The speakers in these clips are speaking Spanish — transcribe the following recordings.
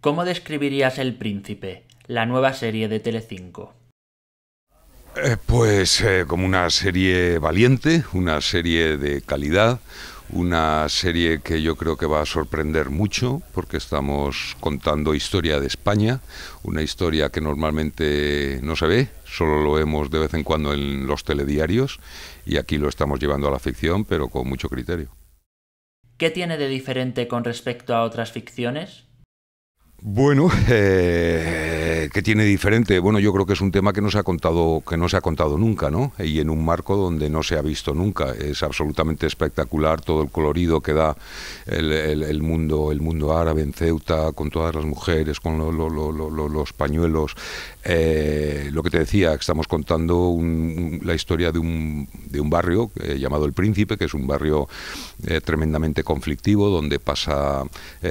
¿Cómo describirías El Príncipe, la nueva serie de Telecinco? Eh, pues eh, como una serie valiente, una serie de calidad, una serie que yo creo que va a sorprender mucho porque estamos contando historia de España, una historia que normalmente no se ve, solo lo vemos de vez en cuando en los telediarios y aquí lo estamos llevando a la ficción pero con mucho criterio. ¿Qué tiene de diferente con respecto a otras ficciones? Bueno, eh, eh, ¿Qué tiene diferente? Bueno, yo creo que es un tema que no se ha contado, que no se ha contado nunca, ¿no? Y en un marco donde no se ha visto nunca. Es absolutamente espectacular todo el colorido que da el, mundo, el mundo árabe en Ceuta, con todas las mujeres, con los pañuelos. Eh, lo que te decía, estamos contando la historia de un, de un barrio eh, llamado El Príncipe, que es un barrio tremendamente conflictivo, donde pasa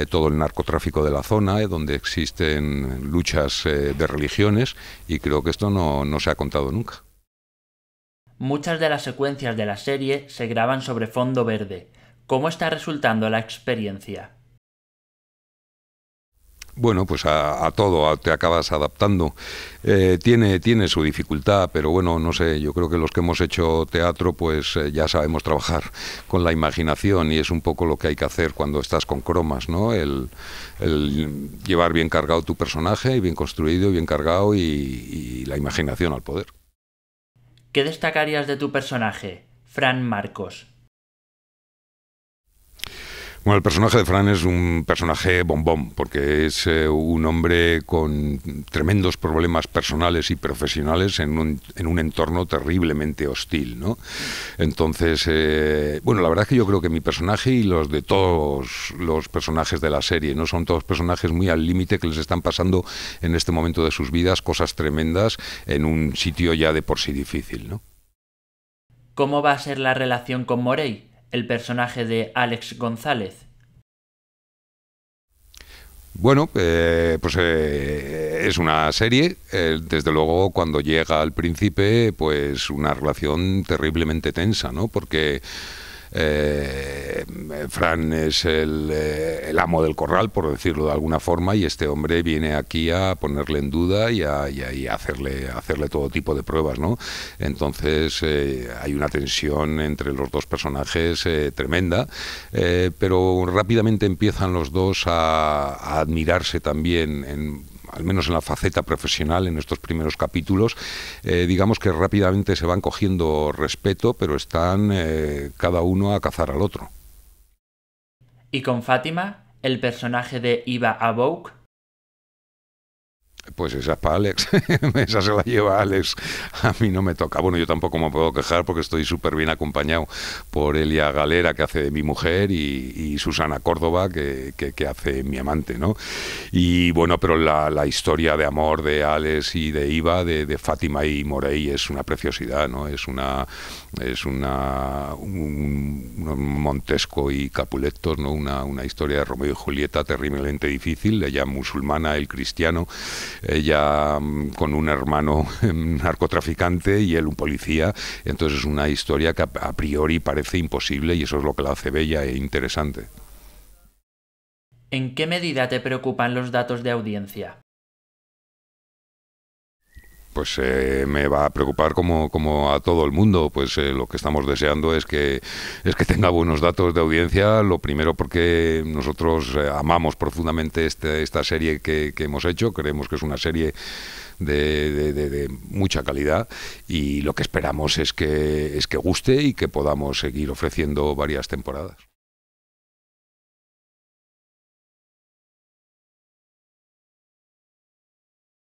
todo el narcotráfico de la zona, donde existen luchas de, religiones y creo que esto no se ha contado nunca. Muchas de las secuencias de la serie se graban sobre fondo verde. ¿Cómo está resultando la experiencia? bueno, pues a, todo te acabas adaptando. Eh, tiene, tiene su dificultad, pero bueno, no sé, yo creo que los que hemos hecho teatro, pues eh, ya sabemos trabajar con la imaginación y es un poco lo que hay que hacer cuando estás con cromas, ¿no? El, llevar bien cargado tu personaje bien construido, bien cargado y la imaginación al poder. ¿Qué destacarías de tu personaje, Fran Marcos? Bueno, el personaje de Fran es un personaje bombón, porque es eh, un hombre con tremendos problemas personales y profesionales en un, en un entorno terriblemente hostil, ¿no? Entonces, eh, bueno, la verdad es que yo creo que mi personaje y los de todos los personajes de la serie, ¿no? Son todos personajes muy al límite que les están pasando en este momento de sus vidas cosas tremendas en un sitio ya de por sí difícil, ¿no? ¿Cómo va a ser la relación con Morey? el personaje de Alex González? Bueno, eh, pues eh, es una serie. Eh, desde luego, cuando llega al príncipe, pues una relación terriblemente tensa, ¿no? Porque eh, Fran es eh, el, amo del corral, por decirlo de alguna forma, y este hombre viene aquí a ponerle en duda y a, hacerle, hacerle todo tipo de pruebas, ¿no? Entonces eh, hay una tensión entre los dos personajes tremenda, pero rápidamente empiezan los dos a, a admirarse también en al menos en la faceta profesional, en estos primeros capítulos, eh, digamos que rápidamente se van cogiendo respeto, pero están eh, cada uno a cazar al otro. Y con Fátima, el personaje de Iva Abouk pues esa es para Alex, esa se la lleva Alex, a mí no me toca. Bueno, yo tampoco me puedo quejar porque estoy súper bien acompañado por Elia Galera, que hace de mi mujer, y, Susana Córdoba, que, que, hace mi amante, ¿no? Y bueno, pero la, historia de amor de Alex y de Iva, de, Fátima y Morey, es una preciosidad, ¿no? Es una... Es una un, Montesco y Capuleto, ¿no? Una, una historia de Romeo y Julieta terriblemente difícil, ella musulmana, el cristiano, ella eh, mm, con un hermano narcotraficante y él un policía. Entonces es una historia que a priori parece imposible y eso es lo que la hace bella e interesante. ¿En qué medida te preocupan los datos de audiencia? pues eh, me va a preocupar como, a todo el mundo. Pues eh, lo que estamos deseando es que, es que tenga buenos datos de audiencia. Lo primero porque nosotros eh, amamos profundamente este, esta serie que, hemos hecho. Creemos que es una serie de, de, mucha calidad y lo que esperamos es que, es que guste y que podamos seguir ofreciendo varias temporadas.